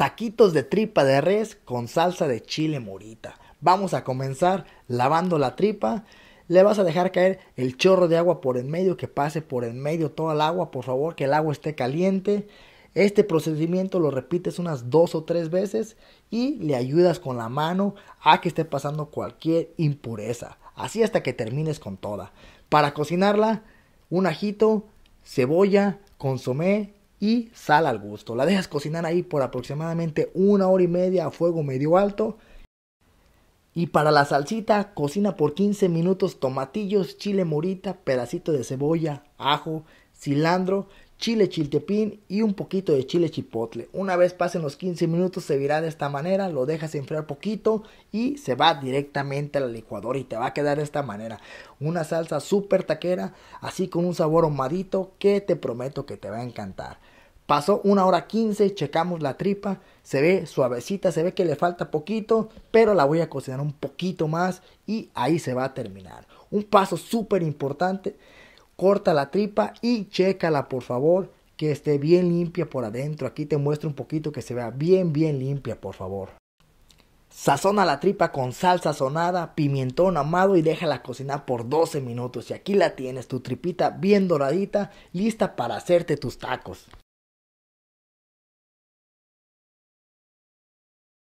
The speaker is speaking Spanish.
Taquitos de tripa de res con salsa de chile morita. Vamos a comenzar lavando la tripa. Le vas a dejar caer el chorro de agua por en medio, que pase por en medio toda el agua, por favor, que el agua esté caliente. Este procedimiento lo repites unas dos o tres veces y le ayudas con la mano a que esté pasando cualquier impureza. Así hasta que termines con toda. Para cocinarla, un ajito, cebolla, consomé y sal al gusto. La dejas cocinar ahí por aproximadamente una hora y media a fuego medio alto y para la salsita, cocina por 15 minutos tomatillos, chile morita, pedacito de cebolla, ajo, cilantro, chile chiltepín y un poquito de chile chipotle. Una vez pasen los 15 minutos se virá de esta manera, lo dejas enfriar poquito y se va directamente al licuador y te va a quedar de esta manera. Una salsa súper taquera, así con un sabor ahumadito que te prometo que te va a encantar. Pasó una hora quince, checamos la tripa, se ve suavecita, se ve que le falta poquito, pero la voy a cocinar un poquito más y ahí se va a terminar. Un paso súper importante, corta la tripa y chécala por favor que esté bien limpia por adentro. Aquí te muestro un poquito que se vea bien, bien limpia por favor. Sazona la tripa con salsa sonada, pimentón amado y déjala cocinar por 12 minutos. Y aquí la tienes, tu tripita bien doradita, lista para hacerte tus tacos.